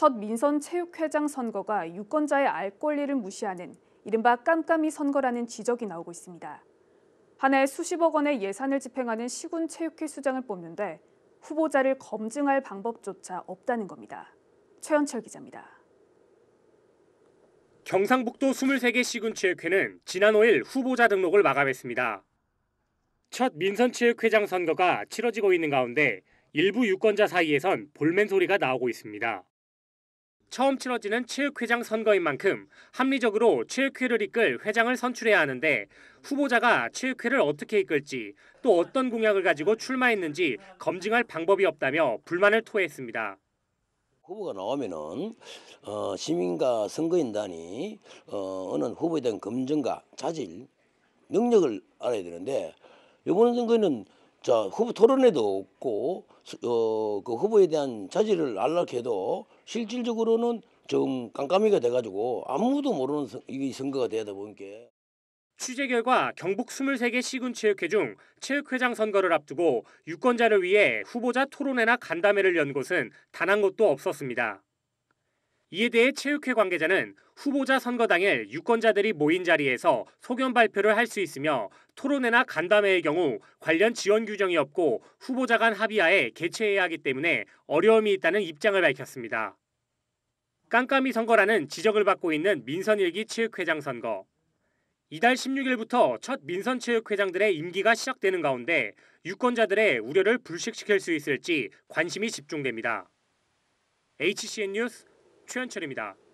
첫 민선 체육회장 선거가 유권자의 알 권리를 무시하는 이른바 깜깜이 선거라는 지적이 나오고 있습니다. 한 해 수십억 원의 예산을 집행하는 시군 체육회 수장을 뽑는데 후보자를 검증할 방법조차 없다는 겁니다. 최현철 기자입니다. 경상북도 23개 시군 체육회는 지난 5일 후보자 등록을 마감했습니다. 첫 민선 체육회장 선거가 치러지고 있는 가운데 일부 유권자 사이에선 볼멘 소리가 나오고 있습니다. 처음 치러지는 체육회장 선거인 만큼 합리적으로 체육회를 이끌 회장을 선출해야 하는데 후보자가 체육회를 어떻게 이끌지 또 어떤 공약을 가지고 출마했는지 검증할 방법이 없다며 불만을 토했습니다. 후보가 나오면 어, 시민과 선거인단이 어, 느 후보에 대한 검증과 자질, 능력을 알아야 되는데 이번 선거는 자 후보 토론회도 없고 어, 그 후보에 대한 자질을 안락해도 실질적으로는 좀 깜깜이가 돼가지고 아무도 모르는 선, 이 선거가 되다 보니까. 취재 결과 경북 23개 시군 체육회 중 체육회장 선거를 앞두고 유권자를 위해 후보자 토론회나 간담회를 연 곳은 단 한 곳도 없었습니다. 이에 대해 체육회 관계자는 후보자 선거 당일 유권자들이 모인 자리에서 소견 발표를 할 수 있으며 토론회나 간담회의 경우 관련 지원 규정이 없고 후보자 간 합의하에 개최해야 하기 때문에 어려움이 있다는 입장을 밝혔습니다. 깜깜이 선거라는 지적을 받고 있는 민선1기 체육회장 선거. 이달 16일부터 첫 민선 체육회장들의 임기가 시작되는 가운데 유권자들의 우려를 불식시킬 수 있을지 관심이 집중됩니다. HCN 뉴스 최현철입니다.